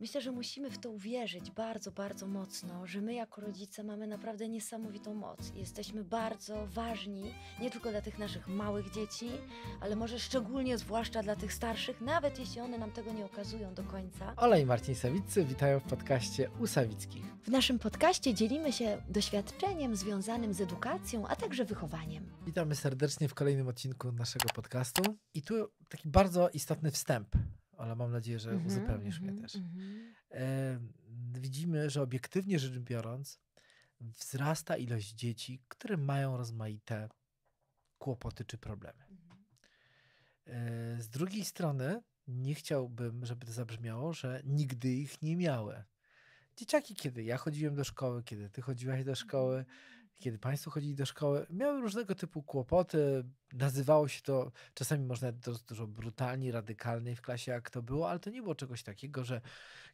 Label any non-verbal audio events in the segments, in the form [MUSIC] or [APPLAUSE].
Myślę, że musimy w to uwierzyć bardzo, bardzo mocno, że my jako rodzice mamy naprawdę niesamowitą moc. Jesteśmy bardzo ważni, nie tylko dla tych naszych małych dzieci, ale może szczególnie, zwłaszcza dla tych starszych, nawet jeśli one nam tego nie okazują do końca. Ola i Marcin Sawiccy witają w podcaście u Sawickich. W naszym podcaście dzielimy się doświadczeniem związanym z edukacją, a także wychowaniem. Witamy serdecznie w kolejnym odcinku naszego podcastu. I tu taki bardzo istotny wstęp ale mam nadzieję, że mm-hmm, uzupełnisz mm-hmm, mnie mhm, też. Mm-hmm. widzimy, że obiektywnie rzecz biorąc, wzrasta ilość dzieci, które mają rozmaite kłopoty czy problemy. Mhm. E, z drugiej strony, nie chciałbym, żeby to zabrzmiało, że nigdy ich nie miały dzieciaki, kiedy ja chodziłem do szkoły, kiedy ty chodziłaś do mhm. szkoły, kiedy państwo chodzili do szkoły, miały różnego typu kłopoty. Nazywało się to, czasami można to dużo brutalniej, radykalniej w klasie, jak to było, ale to nie było czegoś takiego, że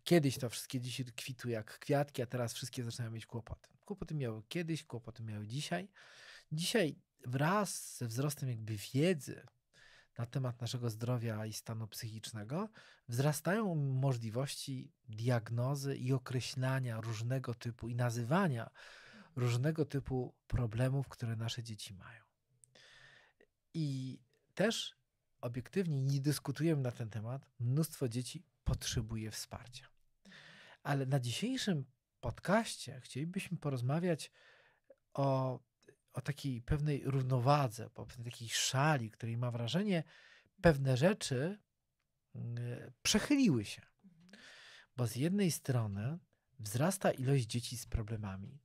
kiedyś to wszystkie dzieci kwitły jak kwiatki, a teraz wszystkie zaczynają mieć kłopoty. Kłopoty miały kiedyś, kłopoty miały dzisiaj. Dzisiaj wraz ze wzrostem jakby wiedzy na temat naszego zdrowia i stanu psychicznego, wzrastają możliwości diagnozy i określania różnego typu i nazywania różnego typu problemów, które nasze dzieci mają. I też obiektywnie nie dyskutujemy na ten temat. Mnóstwo dzieci potrzebuje wsparcia. Ale na dzisiejszym podcaście chcielibyśmy porozmawiać o, o takiej pewnej równowadze, o pewnej takiej szali, której ma wrażenie, pewne rzeczy mm, przechyliły się. Mhm. Bo z jednej strony wzrasta ilość dzieci z problemami,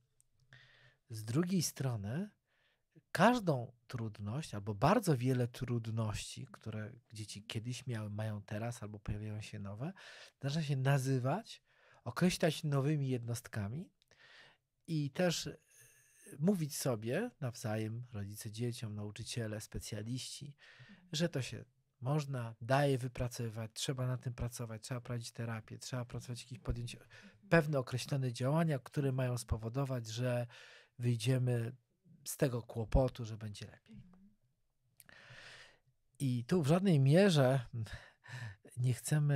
z drugiej strony każdą trudność albo bardzo wiele trudności, które dzieci kiedyś miały, mają teraz albo pojawiają się nowe, zaczyna się nazywać, określać nowymi jednostkami i też e, mówić sobie nawzajem, rodzice dzieciom, nauczyciele, specjaliści, że to się można, daje wypracowywać, trzeba na tym pracować, trzeba prowadzić terapię, trzeba pracować jakieś podjąć pewne określone działania, które mają spowodować, że wyjdziemy z tego kłopotu, że będzie lepiej. I tu w żadnej mierze nie chcemy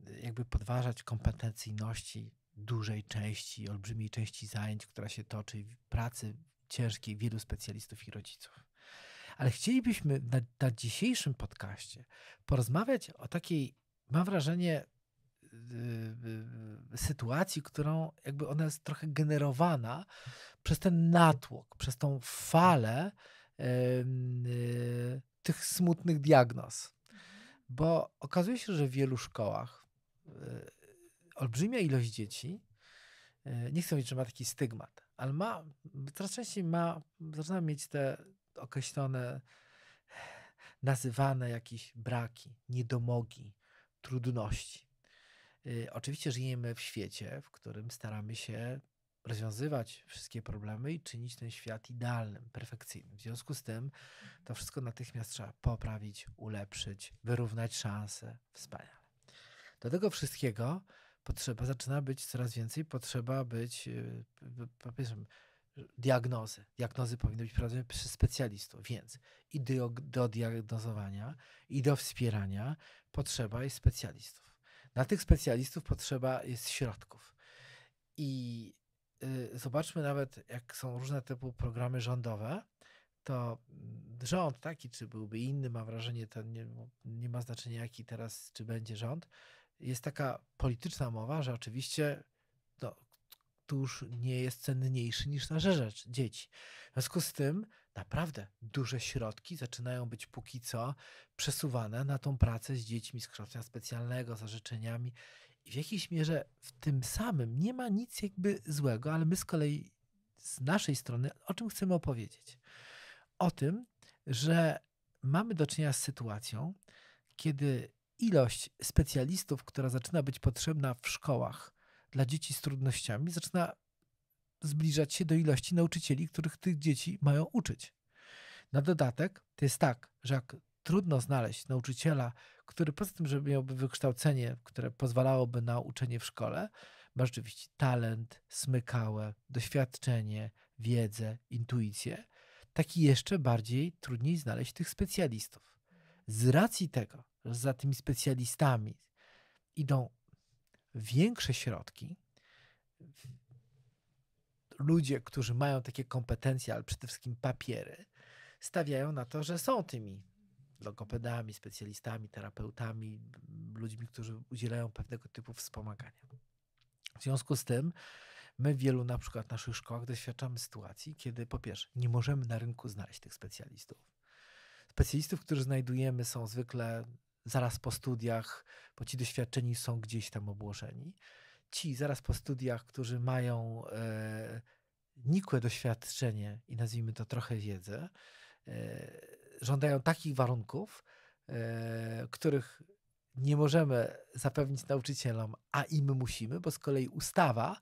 mm, jakby podważać kompetencyjności dużej części, olbrzymiej części zajęć, która się toczy, pracy ciężkiej wielu specjalistów i rodziców. Ale chcielibyśmy na, na dzisiejszym podcaście porozmawiać o takiej, mam wrażenie, sytuacji, którą jakby ona jest trochę generowana przez ten natłok, przez tą falę y, tych smutnych diagnoz. Mhm. Bo okazuje się, że w wielu szkołach y, olbrzymia ilość dzieci, y, nie chcę mówić, że ma taki stygmat, ale ma, coraz częściej ma, zaczyna mieć te określone, nazywane jakieś braki, niedomogi, trudności. Y, oczywiście żyjemy w świecie, w którym staramy się rozwiązywać wszystkie problemy i czynić ten świat idealnym, perfekcyjnym. W związku z tym to mhm. wszystko natychmiast trzeba poprawić, ulepszyć, wyrównać szanse. Wspaniale. Do tego wszystkiego potrzeba, zaczyna być coraz więcej, potrzeba być, y, powiedzmy, diagnozy. Diagnozy powinny być prowadzone przez specjalistów, więc i do, do diagnozowania, i do wspierania potrzeba jest specjalistów na tych specjalistów potrzeba jest środków. I y, zobaczmy nawet, jak są różne typu programy rządowe, to rząd taki, czy byłby inny, mam wrażenie, to nie, nie ma znaczenia jaki teraz, czy będzie rząd, jest taka polityczna mowa, że oczywiście no, tuż nie jest cenniejszy niż nasze rzecz, dzieci. W związku z tym naprawdę duże środki zaczynają być póki co przesuwane na tą pracę z dziećmi z kształcenia specjalnego, za życzeniami. I w jakiejś mierze w tym samym nie ma nic jakby złego, ale my z kolei z naszej strony o czym chcemy opowiedzieć? O tym, że mamy do czynienia z sytuacją, kiedy ilość specjalistów, która zaczyna być potrzebna w szkołach, dla dzieci z trudnościami zaczyna zbliżać się do ilości nauczycieli, których tych dzieci mają uczyć. Na dodatek to jest tak, że jak trudno znaleźć nauczyciela, który poza tym, że miałby wykształcenie, które pozwalałoby na uczenie w szkole, ma rzeczywiście talent, smykałe doświadczenie, wiedzę, intuicję, taki jeszcze bardziej trudniej znaleźć tych specjalistów. Z racji tego, że za tymi specjalistami idą większe środki, ludzie, którzy mają takie kompetencje, ale przede wszystkim papiery, stawiają na to, że są tymi logopedami, specjalistami, terapeutami, ludźmi, którzy udzielają pewnego typu wspomagania. W związku z tym my w wielu na przykład naszych szkołach doświadczamy sytuacji, kiedy po pierwsze nie możemy na rynku znaleźć tych specjalistów. Specjalistów, którzy znajdujemy są zwykle zaraz po studiach, bo ci doświadczeni są gdzieś tam obłożeni. Ci zaraz po studiach, którzy mają e, nikłe doświadczenie i nazwijmy to trochę wiedzę, e, żądają takich warunków, e, których nie możemy zapewnić nauczycielom, a im musimy, bo z kolei ustawa,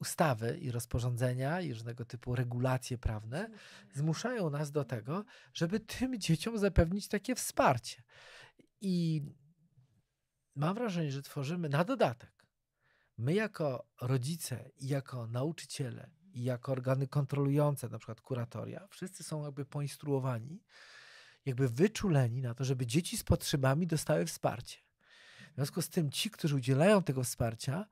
ustawy i rozporządzenia i różnego typu regulacje prawne zmuszają nas do tego, żeby tym dzieciom zapewnić takie wsparcie. I mam wrażenie, że tworzymy na dodatek. My jako rodzice i jako nauczyciele i jako organy kontrolujące, na przykład kuratoria, wszyscy są jakby poinstruowani, jakby wyczuleni na to, żeby dzieci z potrzebami dostały wsparcie. W związku z tym ci, którzy udzielają tego wsparcia,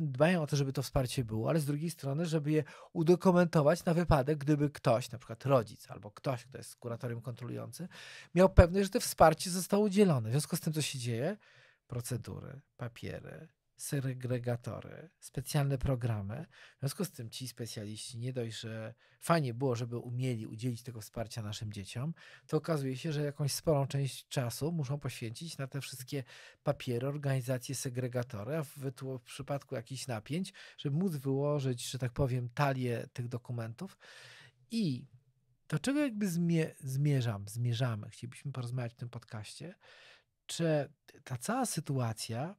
dbają o to, żeby to wsparcie było, ale z drugiej strony, żeby je udokumentować na wypadek, gdyby ktoś, na przykład rodzic albo ktoś, kto jest kuratorem kontrolującym, miał pewność, że to wsparcie zostało udzielone. W związku z tym, co się dzieje, procedury, papiery, segregatory, specjalne programy. W związku z tym ci specjaliści nie dość, że fajnie było, żeby umieli udzielić tego wsparcia naszym dzieciom, to okazuje się, że jakąś sporą część czasu muszą poświęcić na te wszystkie papiery, organizacje, segregatory, a w, w przypadku jakichś napięć, żeby móc wyłożyć, że tak powiem, talię tych dokumentów i do czego jakby zmie zmierzam, zmierzamy, chcielibyśmy porozmawiać w tym podcaście, czy ta cała sytuacja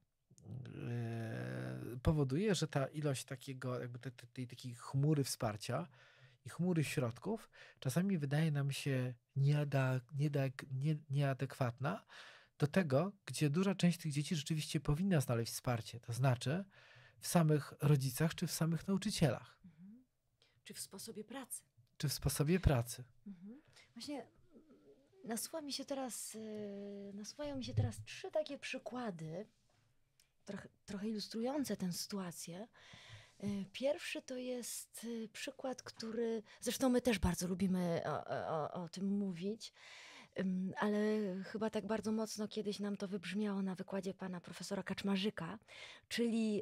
E, powoduje, że ta ilość takiego, jakby tej, tej takiej chmury wsparcia i chmury środków czasami wydaje nam się nieada, nieadek, nie, nieadekwatna do tego, gdzie duża część tych dzieci rzeczywiście powinna znaleźć wsparcie, to znaczy w samych rodzicach czy w samych nauczycielach. Mhm. Czy w sposobie pracy. Czy w sposobie pracy. Mhm. Właśnie mm, nasuwa mi się teraz, e, nasuwają mi się teraz trzy takie przykłady trochę, trochę ilustrujące tę sytuację. E, pierwszy to jest e, przykład, który zresztą my też bardzo lubimy o, o, o, tym mówić, ale chyba tak bardzo mocno kiedyś nam to wybrzmiało na wykładzie pana profesora Kaczmarzyka, czyli,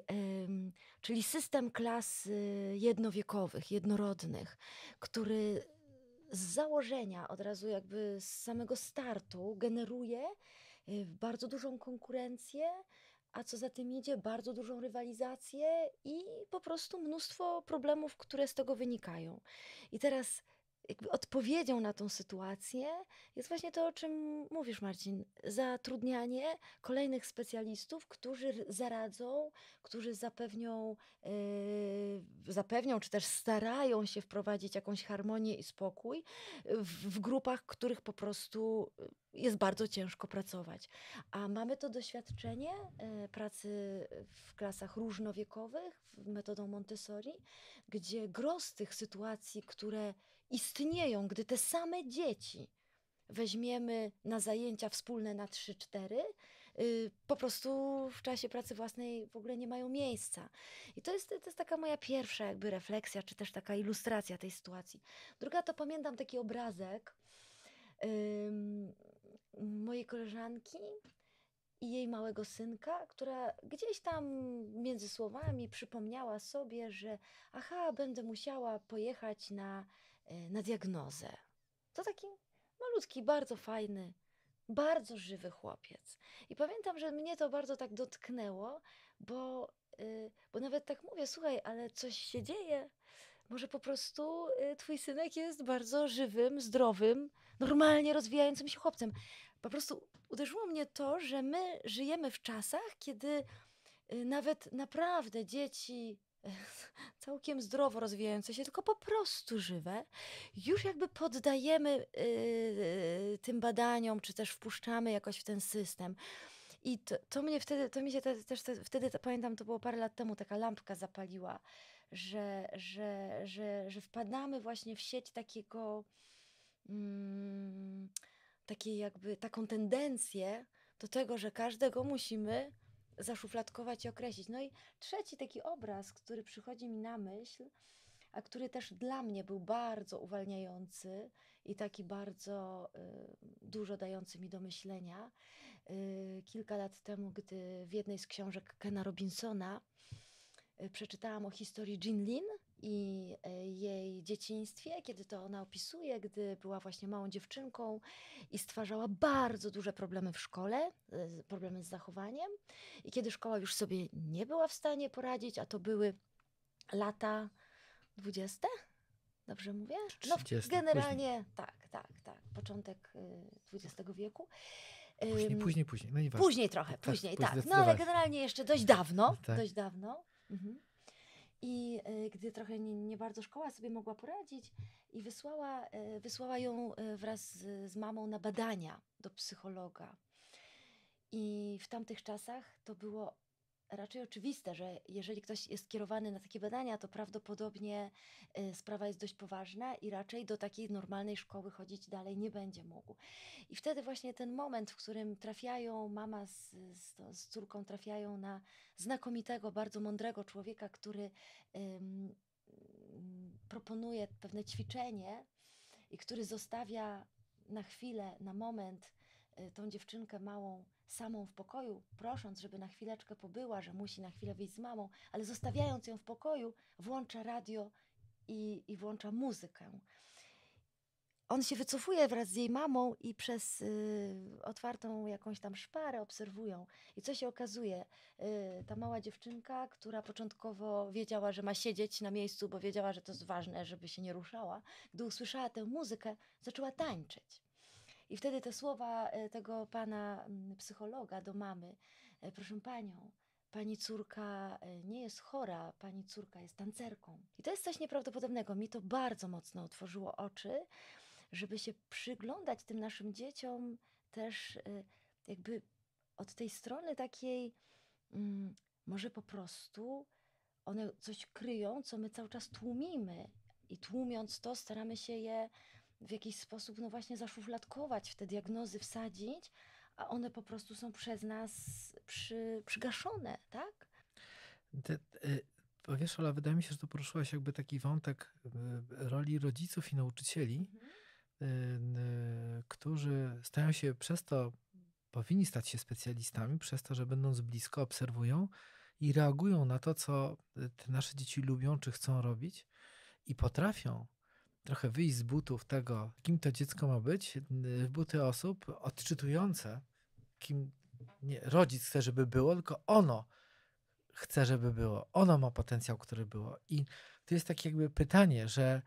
czyli system klas e, jednowiekowych, jednorodnych, który z założenia, od razu jakby z samego startu generuje bardzo dużą konkurencję a co za tym idzie, bardzo dużą rywalizację i po prostu mnóstwo problemów, które z tego wynikają. I teraz jakby odpowiedzią na tą sytuację jest właśnie to, o czym mówisz, Marcin. Zatrudnianie kolejnych specjalistów, którzy zaradzą, którzy zapewnią, yy, zapewnią czy też starają się wprowadzić jakąś harmonię i spokój w, w grupach, których po prostu jest bardzo ciężko pracować. A mamy to doświadczenie yy, pracy w klasach różnowiekowych metodą Montessori, gdzie gros tych sytuacji, które istnieją, gdy te same dzieci weźmiemy na zajęcia wspólne na 3-4, y, po prostu w czasie pracy własnej w ogóle nie mają miejsca. I to jest, to jest taka moja pierwsza jakby refleksja, czy też taka ilustracja tej sytuacji. Druga to pamiętam taki obrazek mojej koleżanki i jej małego synka, która gdzieś tam między słowami przypomniała sobie, że aha, będę musiała pojechać na E, na diagnozę. To taki malutki, bardzo fajny, bardzo żywy chłopiec. I pamiętam, że mnie to bardzo tak dotknęło, bo, y, bo nawet tak mówię, słuchaj, ale coś się dzieje. Może po prostu y, twój synek jest bardzo żywym, zdrowym, normalnie rozwijającym się chłopcem. Po prostu uderzyło mnie to, że my żyjemy w czasach, kiedy y, nawet naprawdę dzieci [LAUGHS] całkiem zdrowo rozwijające się, tylko po prostu żywe, już jakby poddajemy yy, tym badaniom, czy też wpuszczamy jakoś w ten system. I to, to mnie wtedy, to mi się te, też te, wtedy, pamiętam, to było parę lat temu, taka lampka zapaliła, że, że, że, że wpadamy właśnie w sieć takiego, mm, takiej jakby, taką tendencję do tego, że każdego musimy zaszufladkować i określić. No i trzeci taki obraz, który przychodzi mi na myśl, a który też dla mnie był bardzo uwalniający i taki bardzo y, dużo dający mi do myślenia. Y, kilka lat temu, gdy w jednej z książek Kena Robinsona y, przeczytałam o historii Jean Lin, i e, jej dzieciństwie, kiedy to ona opisuje, gdy była właśnie małą dziewczynką i stwarzała bardzo duże problemy w szkole, problemy z zachowaniem. I kiedy szkoła już sobie nie była w stanie poradzić, a to były lata dwudzieste, Dobrze mówię? No, 30, generalnie później. tak, tak, tak. Początek XX y, wieku. Później, później, później. No i Później trochę, tak, później, tak. tak. No ale generalnie jeszcze dość dawno. Tak. Dość dawno. Mhm. I y, gdy trochę nie, nie, bardzo szkoła sobie mogła poradzić, i wysłała, y, wysłała ją y, wraz z, z mamą na badania do psychologa. I w tamtych czasach to było raczej oczywiste, że jeżeli ktoś jest kierowany na takie badania, to prawdopodobnie y, sprawa jest dość poważna i raczej do takiej normalnej szkoły chodzić dalej nie będzie mógł. I wtedy właśnie ten moment, w którym trafiają, mama z, z, z córką trafiają na znakomitego, bardzo mądrego człowieka, który ym, proponuje pewne ćwiczenie i który zostawia na chwilę, na moment y, tą dziewczynkę małą samą w pokoju, prosząc, żeby na chwileczkę pobyła, że musi na chwilę wyjść z mamą, ale zostawiając ją w pokoju, włącza radio i, i włącza muzykę. On się wycofuje wraz z jej mamą i przez y, otwartą jakąś tam szparę obserwują. I co się okazuje? Y, ta mała dziewczynka, która początkowo wiedziała, że ma siedzieć na miejscu, bo wiedziała, że to jest ważne, żeby się nie ruszała, gdy usłyszała tę muzykę, zaczęła tańczyć. I wtedy te słowa e, tego pana psychologa do mamy, e, proszę panią, pani córka e, nie jest chora, pani córka jest tancerką. I to jest coś nieprawdopodobnego. Mi to bardzo mocno otworzyło oczy, żeby się przyglądać tym naszym dzieciom też jakby od tej strony takiej, mm, może po prostu one coś kryją, co my cały czas tłumimy. I tłumiąc to, staramy się je w jakiś sposób, no właśnie, zaszufladkować, w te diagnozy wsadzić, a one po prostu są przez nas przy, przygaszone, tak? De, de, wiesz, Ola, wydaje mi się, że to poruszyłaś jakby taki wątek e, roli rodziców i nauczycieli, mhm. E, e, którzy stają się przez to, powinni stać się specjalistami, przez to, że będąc blisko, obserwują i reagują na to, co te nasze dzieci lubią, czy chcą robić i potrafią trochę wyjść z butów tego, kim to dziecko ma być, y, w buty osób odczytujące, kim nie rodzic chce, żeby było, tylko ono chce, żeby było. Ono ma potencjał, który było. I to jest takie jakby pytanie, że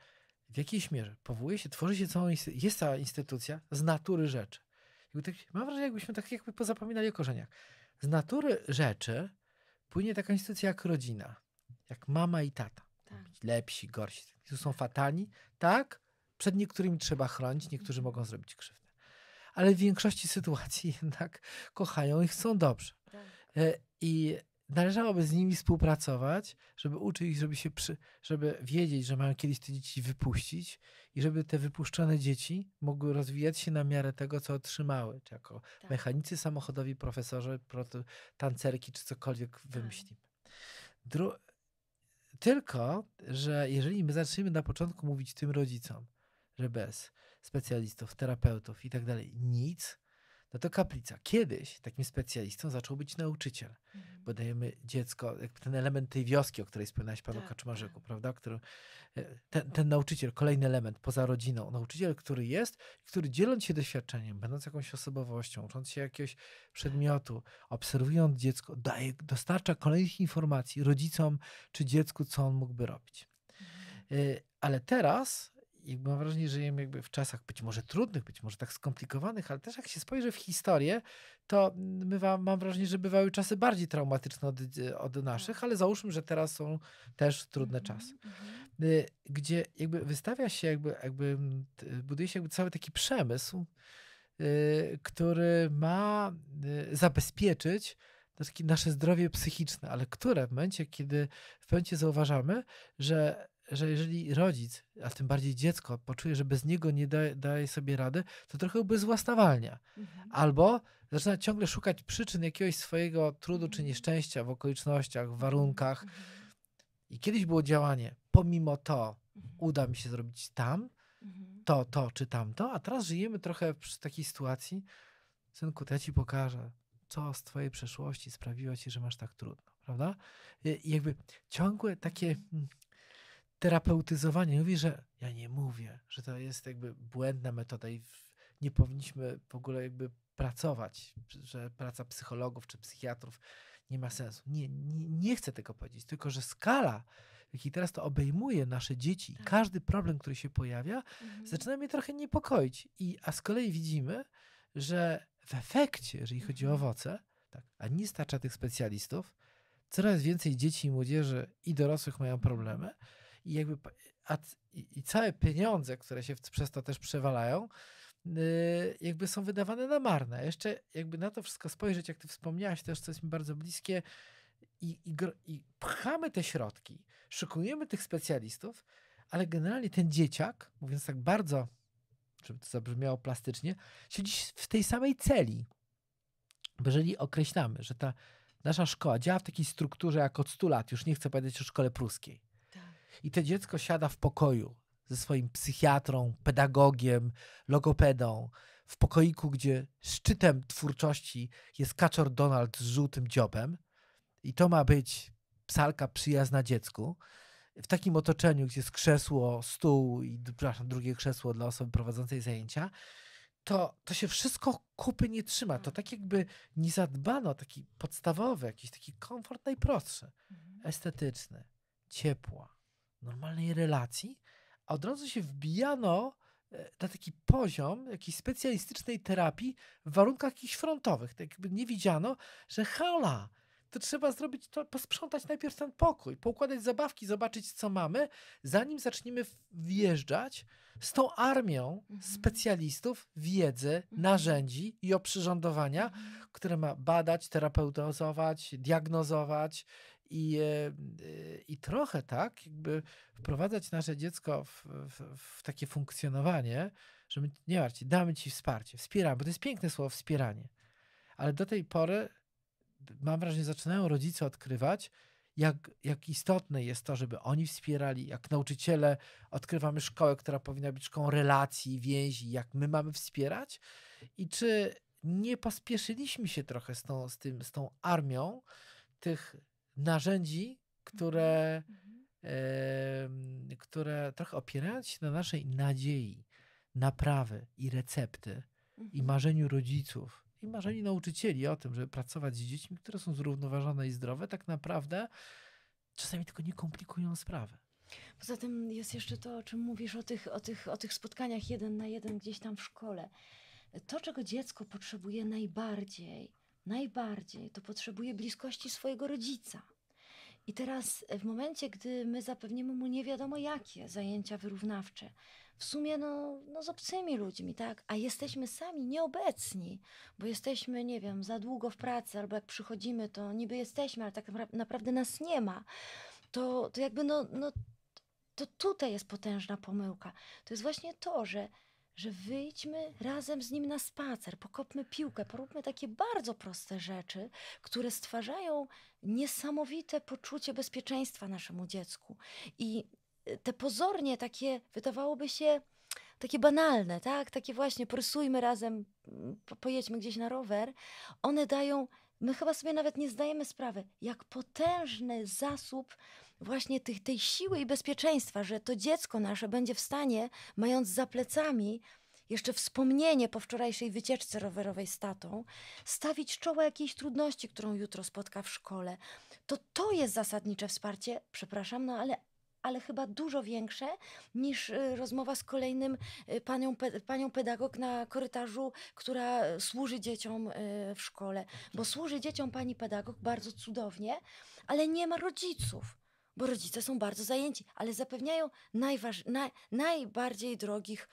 w jakiejś mierze powołuje się, tworzy się całą, jest cała instytucja z natury rzeczy. tak, mam wrażenie, jakbyśmy tak jakby pozapominali o korzeniach. Z natury rzeczy płynie taka instytucja jak rodzina, jak mama i tata. Tak. Lepsi, gorsi którzy są fatalni. Tak, przed niektórymi trzeba chronić, niektórzy mogą zrobić krzywdę. Ale w większości sytuacji [LAUGHS] jednak kochają i chcą dobrze. Tak. E, I należałoby z nimi współpracować, żeby uczyć ich, żeby, się przy, żeby wiedzieć, że mają kiedyś te dzieci wypuścić i żeby te wypuszczone dzieci mogły rozwijać się na miarę tego, co otrzymały, czy jako tak. mechanicy samochodowi, profesorze, tancerki, czy cokolwiek tak. wymyślimy. Dru tylko, że jeżeli my zaczniemy na początku mówić tym rodzicom, że bez specjalistów, terapeutów i tak dalej nic, no to kaplica. Kiedyś takim specjalistą zaczął być nauczyciel, mhm. bo dajemy dziecko, jakby ten element tej wioski, o której wspominałeś panu tak, Kaczmarzyku, tak. prawda? Który, e, ten, ten, nauczyciel, kolejny element poza rodziną, nauczyciel, który jest, który dzieląc się doświadczeniem, będąc jakąś osobowością, ucząc się jakiegoś przedmiotu, obserwując dziecko, daje, dostarcza kolejnych informacji rodzicom czy dziecku, co on mógłby robić. Mhm. E, ale teraz jakby mam wrażenie, że żyjemy jakby w czasach być może trudnych, być może tak skomplikowanych, ale też jak się spojrzy w historię, to bywa, mam wrażenie, że bywały czasy bardziej traumatyczne od, e, od tak. naszych, ale załóżmy, że teraz są też trudne mhm, czasy. Mhm. Y, gdzie jakby wystawia się, jakby, jakby buduje się jakby cały taki przemysł, y, który ma y, zabezpieczyć nasze zdrowie psychiczne, ale które w momencie, kiedy w momencie zauważamy, że że jeżeli rodzic, a tym bardziej dziecko, poczuje, że bez niego nie daje sobie rady, to trochę ubezwłasnawalnia. Mhm. Albo zaczyna ciągle szukać przyczyn jakiegoś swojego trudu czy nieszczęścia w okolicznościach, w warunkach. Mhm. I kiedyś było działanie, pomimo to mhm. uda mi się zrobić tam, mhm. to, to czy tamto, a teraz żyjemy trochę w takiej sytuacji, synku, to ja ci pokażę, co z twojej przeszłości sprawiło ci, że masz tak trudno, prawda? I jakby ciągłe takie hmm, terapeutyzowanie. Mówi, że ja nie mówię, że to jest jakby błędna metoda i nie powinniśmy w ogóle jakby pracować, że praca psychologów czy psychiatrów nie ma sensu. Nie, nie, nie chcę tego powiedzieć, tylko że skala, jaki teraz to obejmuje nasze dzieci, tak. każdy problem, który się pojawia, mhm. zaczyna mnie trochę niepokoić. I, a z kolei widzimy, że w efekcie, jeżeli chodzi o mhm. owoce, tak, a nie starcza tych specjalistów, coraz więcej dzieci i młodzieży i dorosłych mają mhm. problemy, i jakby a, i, i całe pieniądze, które się przez to też przewalają, y, jakby są wydawane na marne. Jeszcze jakby na to wszystko spojrzeć, jak ty wspomniałaś też, coś jest mi bardzo bliskie, i, i, i pchamy te środki, szykujemy tych specjalistów, ale generalnie ten dzieciak, mówiąc tak bardzo, żeby to zabrzmiało plastycznie, siedzi w tej samej celi. Bo jeżeli określamy, że ta nasza szkoła działa w takiej strukturze jak od 100 lat, już nie chcę powiedzieć o szkole pruskiej, i to dziecko siada w pokoju ze swoim psychiatrą, pedagogiem, logopedą, w pokoiku, gdzie szczytem twórczości jest kaczor Donald z żółtym dziobem. I to ma być psalka przyjazna dziecku. W takim otoczeniu, gdzie jest krzesło, stół i przepraszam, drugie krzesło dla osoby prowadzącej zajęcia, to, to się wszystko kupy nie trzyma. To tak jakby nie zadbano o taki podstawowy, jakiś taki komfort najprostszy, mhm. estetyczny, ciepła, normalnej relacji, a od razu się wbijano e, na taki poziom jakiejś specjalistycznej terapii w warunkach jakichś frontowych. Tak jakby nie widziano, że hala, to trzeba zrobić to, posprzątać najpierw ten pokój, poukładać zabawki, zobaczyć co mamy, zanim zaczniemy wjeżdżać z tą armią mhm. specjalistów, wiedzy, mhm. narzędzi i oprzyrządowania, mhm. które ma badać, terapeutyzować, diagnozować, i, y, i trochę tak, jakby wprowadzać nasze dziecko w, w, w takie funkcjonowanie, że my, nie martw damy ci wsparcie, wspieramy, bo to jest piękne słowo wspieranie. Ale do tej pory mam wrażenie, zaczynają rodzice odkrywać, jak, jak istotne jest to, żeby oni wspierali, jak nauczyciele odkrywamy szkołę, która powinna być szkołą relacji, więzi, jak my mamy wspierać i czy nie pospieszyliśmy się trochę z tą, z tym, z tą armią tych narzędzi, które, mhm. mhm. które trochę opierając się na naszej nadziei, naprawy i recepty mhm. i marzeniu rodziców i marzeniu nauczycieli o tym, żeby pracować z dziećmi, które są zrównoważone i zdrowe, tak naprawdę czasami tylko nie komplikują sprawy. Poza tym jest jeszcze to, o czym mówisz, o tych, o tych, o tych spotkaniach jeden na jeden gdzieś tam w szkole. To, czego dziecko potrzebuje najbardziej, najbardziej to potrzebuje bliskości swojego rodzica. I teraz, e, w momencie, gdy my zapewnimy mu nie wiadomo jakie zajęcia wyrównawcze, w sumie no, no z obcymi ludźmi, tak? A jesteśmy sami nieobecni, bo jesteśmy, nie wiem, za długo w pracy, albo jak przychodzimy, to niby jesteśmy, ale tak naprawdę nas nie ma. To, to jakby, no, no, to tutaj jest potężna pomyłka. To jest właśnie to, że że wyjdźmy razem z nim na spacer, pokopmy piłkę, poróbmy takie bardzo proste rzeczy, które stwarzają niesamowite poczucie bezpieczeństwa naszemu dziecku. I y, te pozornie takie, wydawałoby się, takie banalne, tak? Takie właśnie, prysujmy razem, mm, pojedźmy gdzieś na rower. One dają, my chyba sobie nawet nie zdajemy sprawy, jak potężny zasób właśnie tych, tej siły i bezpieczeństwa, że to dziecko nasze będzie w stanie, mając za plecami jeszcze wspomnienie po wczorajszej wycieczce rowerowej z tatą, stawić czoła jakiejś trudności, którą jutro spotka w szkole. To to jest zasadnicze wsparcie, przepraszam, no ale ale chyba dużo większe niż y, rozmowa z kolejnym y, panią, panią pedagog na korytarzu, która służy dzieciom y, w szkole. Bo służy dzieciom pani pedagog bardzo cudownie, ale nie ma rodziców bo rodzice są bardzo zajęci, ale zapewniają najważ, naj, najbardziej drogich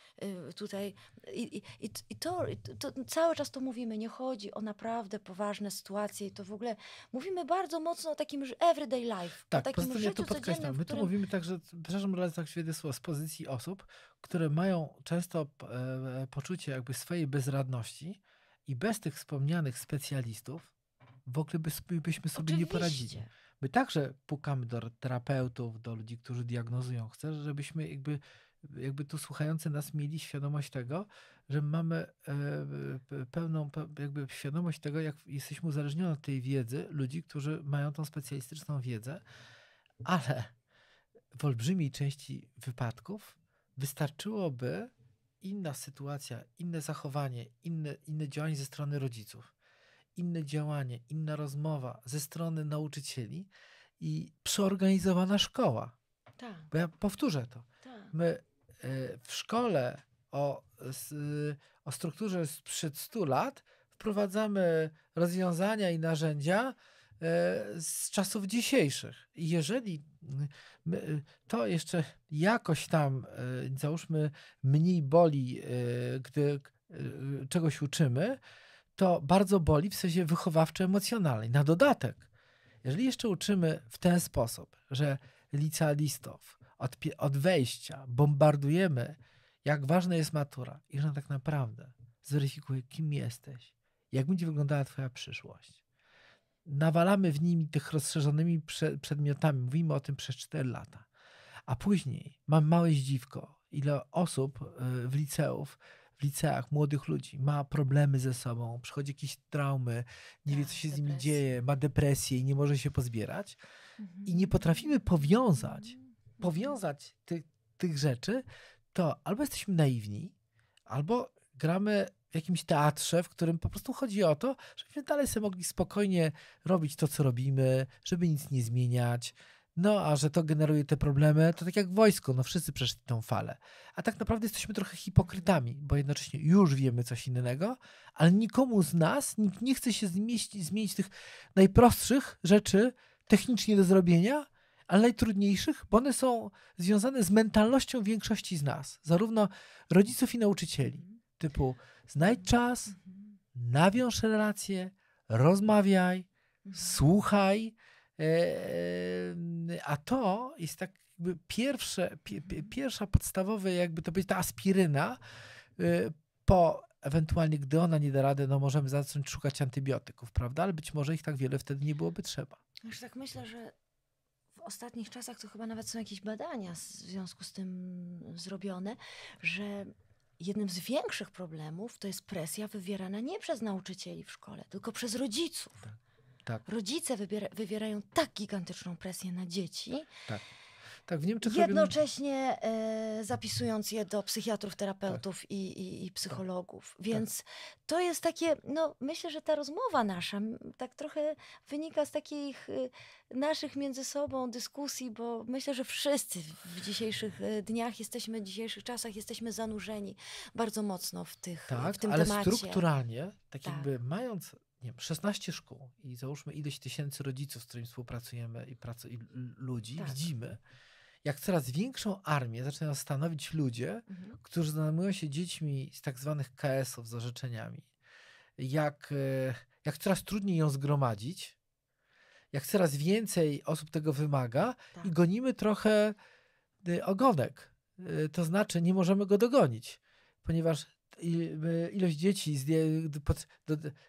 y, tutaj. I, i, i to, to, cały czas to mówimy, nie chodzi o naprawdę poważne sytuacje i to w ogóle mówimy bardzo mocno o takim everyday life. Tak, o takim życiu to podkreślam. My którym... tu mówimy także, przepraszam, ale tak świetne słowo, z pozycji osób, które mają często e, e, poczucie jakby swojej bezradności i bez tych wspomnianych specjalistów w ogóle by, byśmy sobie Oczywiście. nie poradzili my także pukamy do terapeutów, do ludzi, którzy diagnozują. Chcę, żebyśmy jakby, jakby tu słuchający nas mieli świadomość tego, że mamy e, pełną jakby świadomość tego, jak jesteśmy uzależnieni od tej wiedzy ludzi, którzy mają tą specjalistyczną wiedzę, ale w olbrzymiej części wypadków wystarczyłoby inna sytuacja, inne zachowanie, inne, inne działanie ze strony rodziców inne działanie, inna rozmowa ze strony nauczycieli i przeorganizowana szkoła. Tak. Bo ja powtórzę to. Tak. My e, w szkole o, o strukturze sprzed 100 lat wprowadzamy rozwiązania i narzędzia e, z czasów dzisiejszych. I jeżeli to jeszcze jakoś tam, e, załóżmy, mniej boli, gdy czegoś uczymy, to bardzo boli w sensie wychowawczo-emocjonalnej. Na dodatek, jeżeli jeszcze uczymy w ten sposób, że licealistów od, od wejścia bombardujemy, jak ważna jest matura i że tak naprawdę zweryfikuje, kim jesteś, jak będzie wyglądała twoja przyszłość. Nawalamy w nimi tych rozszerzonymi prze, przedmiotami, mówimy o tym przez 4 lata. A później mam małe zdziwko, ile osób y, w liceów w liceach młodych ludzi ma problemy ze sobą, przychodzi jakieś traumy, nie wie, co tak, się z nimi dzieje, ma depresję i nie może się pozbierać. Mhm. I nie potrafimy powiązać, mhm. powiązać ty, tych rzeczy, to albo jesteśmy naiwni, albo gramy w jakimś teatrze, w którym po prostu chodzi o to, żebyśmy dalej sobie mogli spokojnie robić to, co robimy, żeby nic nie zmieniać, no, a że to generuje te problemy, to tak jak wojsko, no wszyscy przeszli tą falę. A tak naprawdę jesteśmy trochę hipokrytami, bo jednocześnie już wiemy coś innego, ale nikomu z nas, nikt nie chce się zmieścić, zmienić tych najprostszych rzeczy technicznie do zrobienia, ale najtrudniejszych, bo one są związane z mentalnością większości z nas, zarówno rodziców i nauczycieli. Typu znajdź mhm. czas, mhm. nawiąż relacje, rozmawiaj, mhm. słuchaj, e, Y, a to jest tak jakby pierwsze, pi, pierwsza podstawowa, jakby to być ta aspiryna y, po ewentualnie, gdy ona nie da rady, no możemy zacząć szukać antybiotyków, prawda? Ale być może ich tak wiele wtedy nie byłoby trzeba. Już tak myślę, że w ostatnich czasach to chyba nawet są jakieś badania w związku z tym zrobione, że jednym z większych problemów to jest presja wywierana nie przez nauczycieli w szkole, tylko przez rodziców. Tak tak. Rodzice wybiera, wywierają tak gigantyczną presję na dzieci. Tak. Tak, tak w Niemczech Jednocześnie robią... E, zapisując je do psychiatrów, terapeutów tak. i, i, i, tak. psychologów. Tak. Więc tak. to jest takie, no myślę, że ta rozmowa nasza tak trochę wynika z takich y, naszych między sobą dyskusji, bo myślę, że wszyscy w dzisiejszych e, dniach jesteśmy, w dzisiejszych czasach jesteśmy zanurzeni bardzo mocno w, tych, tak, w tym ale temacie. ale strukturalnie, tak, tak jakby mając nie wiem, 16 szkół i załóżmy ileś tysięcy rodziców, z którymi współpracujemy i, pracy, i ludzi, tak. widzimy, jak coraz większą armię zaczynają stanowić ludzie, mhm. którzy zajmują się dziećmi z tak zwanych KS-ów, z orzeczeniami. Jak, e, jak coraz trudniej ją zgromadzić, jak coraz więcej osób tego wymaga tak. i gonimy trochę e, ogonek. E, to znaczy, nie możemy go dogonić, ponieważ E, ilość dzieci,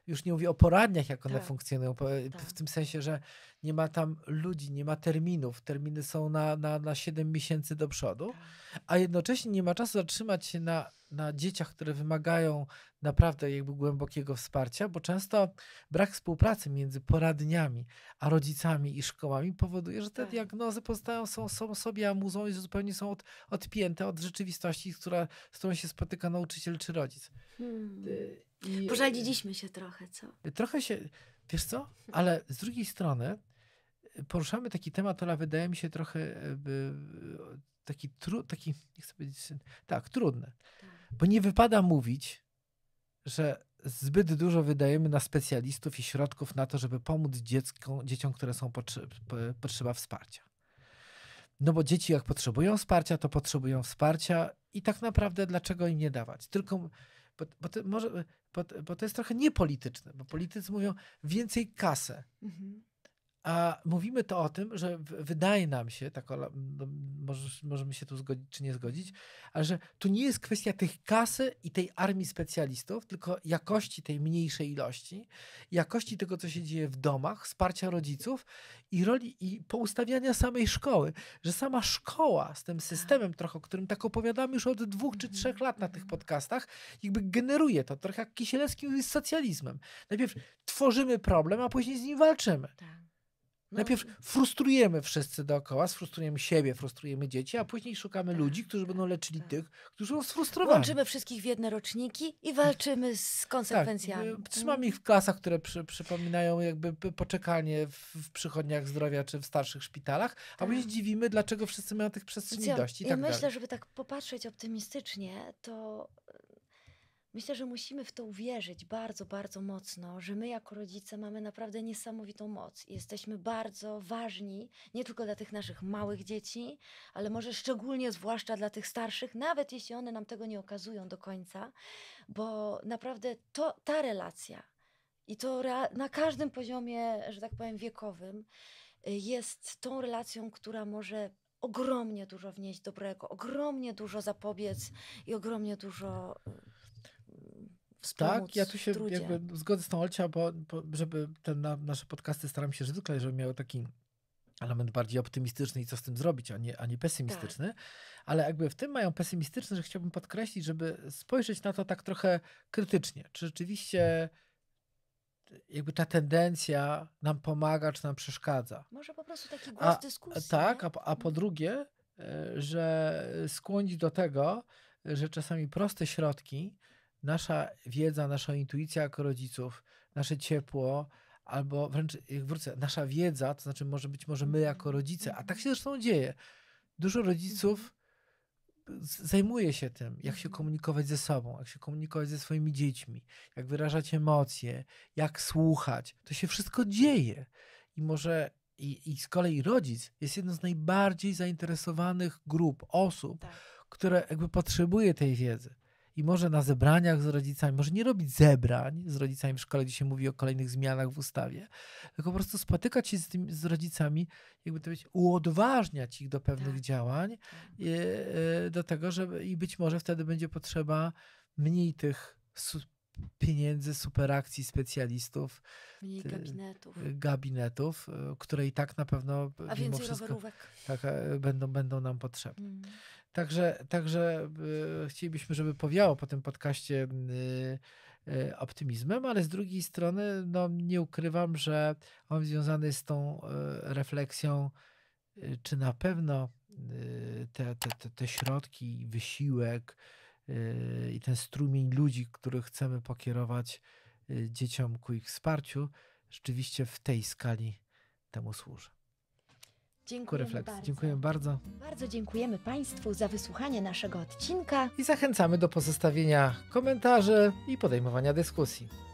już nie mówię o poradniach, jak one tak. funkcjonują, e, tak. w tym sensie, że nie ma tam ludzi, nie ma terminów, terminy są na, na, na 7 miesięcy do przodu, tak. a jednocześnie nie ma czasu zatrzymać się na na dzieciach, które wymagają naprawdę jakby głębokiego wsparcia, bo często brak współpracy między poradniami a rodzicami i szkołami powoduje, że te tak. diagnozy pozostają są, są sobie amuzą i zupełnie są od, odpięte od rzeczywistości, która, z którą się spotyka nauczyciel czy rodzic. Hmm. Y, y, się trochę, co? Trochę się, wiesz co? Ale z drugiej strony y, poruszamy taki temat, ale wydaje mi się trochę taki, tru, taki nie chcę powiedzieć, tak, trudny. Tak. Bo nie wypada mówić, że zbyt dużo wydajemy na specjalistów i środków na to, żeby pomóc dziecku, dzieciom, które są potrze potrzeba wsparcia. No bo dzieci, jak potrzebują wsparcia, to potrzebują wsparcia i tak naprawdę dlaczego im nie dawać? Tylko, bo, bo, to, może, bo, bo to jest trochę niepolityczne, bo politycy mówią więcej kasę. Mhm. A mówimy to o tym, że wydaje nam się, tak no, możemy się tu zgodzić czy nie zgodzić, ale że tu nie jest kwestia tych kasy i tej armii specjalistów, tylko jakości tej mniejszej ilości, jakości tego, co się dzieje w domach, wsparcia rodziców i roli i poustawiania samej szkoły, że sama szkoła z tym systemem trochę, o którym tak opowiadamy już od dwóch czy trzech mhm, lat na tych mhm. podcastach, jakby generuje to trochę jak Kisielewski z socjalizmem. Najpierw tworzymy problem, a później z nim walczymy. Tak. No. Najpierw frustrujemy wszyscy dookoła, sfrustrujemy siebie, frustrujemy dzieci, a później szukamy tak, ludzi, którzy będą tak, leczyli tak. tych, którzy są sfrustrowani. Łączymy wszystkich w jedne roczniki i walczymy z konsekwencjami. Tak. Mhm. Trzymamy ich w klasach, które przy, przypominają jakby poczekanie w, w, przychodniach zdrowia czy w starszych szpitalach, a tak. później dziwimy, dlaczego wszyscy mają tych przestrzeni dość i, tak myślę, dalej. żeby tak popatrzeć optymistycznie, to Myślę, że musimy w to uwierzyć bardzo, bardzo mocno, że my jako rodzice mamy naprawdę niesamowitą moc. Jesteśmy bardzo ważni, nie tylko dla tych naszych małych dzieci, ale może szczególnie, zwłaszcza dla tych starszych, nawet jeśli one nam tego nie okazują do końca, bo naprawdę to, ta relacja i to na każdym poziomie, że tak powiem, wiekowym, y, jest tą relacją, która może ogromnie dużo wnieść dobrego, ogromnie dużo zapobiec i ogromnie dużo y, tak, ja tu się jakby zgodzę z tą Olcia, bo, bo żeby ten, na, nasze podcasty staram się zwykle, żeby miały taki element bardziej optymistyczny i co z tym zrobić, a nie, a nie tak. pesymistyczny. Tak. Ale jakby w tym mają pesymistyczny, że chciałbym podkreślić, żeby spojrzeć na to tak trochę krytycznie. Czy rzeczywiście jakby ta tendencja nam pomaga, czy nam przeszkadza. Może po prostu taki głos a, dyskusji. Tak, a, a po mhm. drugie, e, że skłonić do tego, że czasami proste środki, nasza wiedza, nasza intuicja jako rodziców, nasze ciepło, albo wręcz, jak wrócę, nasza wiedza, to znaczy może być może my jako mhm, rodzice, a tak mhm. się zresztą dzieje. Dużo rodziców mhm. zajmuje się tym, jak się komunikować ze sobą, jak się komunikować ze swoimi dziećmi, jak wyrażać emocje, jak słuchać. To się wszystko dzieje. I może i, i z kolei rodzic jest jedną z najbardziej zainteresowanych grup osób, tak. które jakby potrzebuje tej wiedzy i może na zebraniach z rodzicami, może nie robić zebrań z rodzicami w szkole, gdzie się mówi o kolejnych zmianach w ustawie, tylko po prostu spotykać się z, tym, z rodzicami, jakby to być, uodważniać ich do pewnych tak. działań, i, tak. e, e, do tego, że i być może wtedy będzie potrzeba mniej tych su pieniędzy, superakcji specjalistów, mniej gabinetów. E, gabinetów, które i tak na pewno A mimo wszystko tak, będą, będą nam potrzebne. Mm. Także, także y, chcielibyśmy, żeby powiało po tym podcaście y, y, optymizmem, ale z drugiej strony no, nie ukrywam, że on związany jest z tą refleksją, czy na pewno te, te, te środki, wysiłek i ten strumień ludzi, których chcemy pokierować dzieciom ku ich wsparciu, rzeczywiście w tej skali temu służy. Dziękujemy Refleks. bardzo. Dziękujemy bardzo. Bardzo dziękujemy Państwu za wysłuchanie naszego odcinka. I zachęcamy do pozostawienia komentarzy i podejmowania dyskusji.